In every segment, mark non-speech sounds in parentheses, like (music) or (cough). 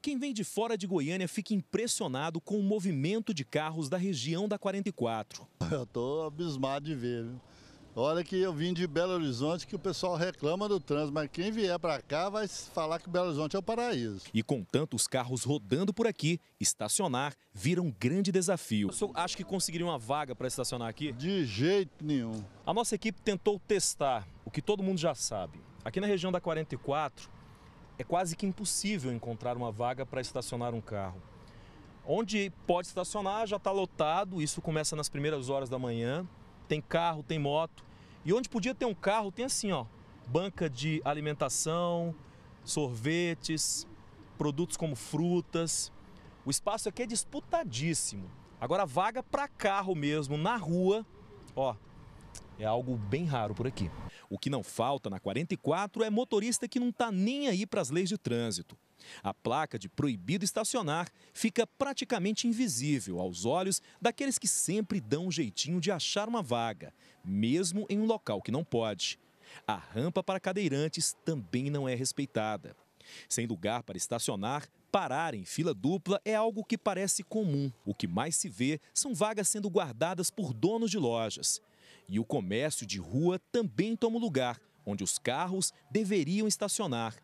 Quem vem de fora de Goiânia fica impressionado com o movimento de carros da região da 44. (laughs) Eu estou abismado de ver. Viu? Olha que eu vim de Belo Horizonte que o pessoal reclama do trânsito, mas quem vier para cá vai falar que Belo Horizonte é o paraíso. E com tantos carros rodando por aqui, estacionar vira um grande desafio. Eu acho que conseguiria uma vaga para estacionar aqui? De jeito nenhum. A nossa equipe tentou testar o que todo mundo já sabe. Aqui na região da 44, é quase que impossível encontrar uma vaga para estacionar um carro. Onde pode estacionar já está lotado, isso começa nas primeiras horas da manhã. Tem carro, tem moto. E onde podia ter um carro, tem assim, ó, banca de alimentação, sorvetes, produtos como frutas. O espaço aqui é disputadíssimo. Agora vaga para carro mesmo na rua, ó, é algo bem raro por aqui. O que não falta na 44 é motorista que não está nem aí para as leis de trânsito. A placa de proibido estacionar fica praticamente invisível aos olhos daqueles que sempre dão um jeitinho de achar uma vaga, mesmo em um local que não pode. A rampa para cadeirantes também não é respeitada. Sem lugar para estacionar, parar em fila dupla é algo que parece comum. O que mais se vê são vagas sendo guardadas por donos de lojas. E o comércio de rua também toma o lugar onde os carros deveriam estacionar.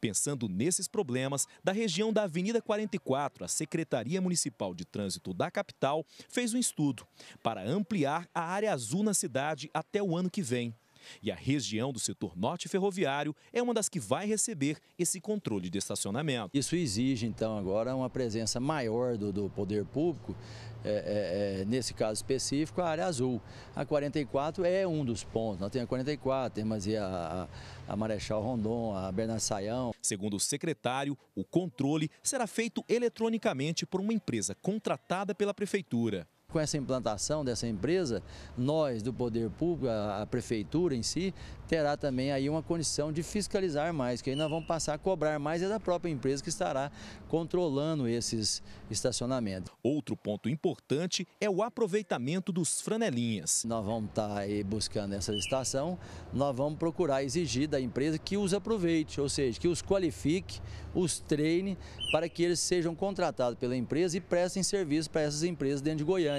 Pensando nesses problemas, da região da Avenida 44, a Secretaria Municipal de Trânsito da capital fez um estudo para ampliar a área azul na cidade até o ano que vem. E a região do setor norte ferroviário é uma das que vai receber esse controle de estacionamento. Isso exige, então, agora uma presença maior do, do poder público, é, é, é nesse caso específico, a área azul. A 44 é um dos pontos. Nós temos a 44, temos a, a, a Marechal Rondon, a Bernard Saião. Segundo o secretário, o controle será feito eletronicamente por uma empresa contratada pela prefeitura. Com essa implantação dessa empresa, nós do poder público, a, prefeitura em si, terá também aí uma condição de fiscalizar mais, que aí nós vamos passar a cobrar mais é da própria empresa que estará controlando esses estacionamentos. Outro ponto importante é o aproveitamento dos franelinhas. Nós vamos estar tá aí buscando essa estação, nós vamos procurar exigir da empresa que os aproveite, ou seja, que os qualifique, os treine para que eles sejam contratados pela empresa e prestem serviço para essas empresas dentro de Goiânia.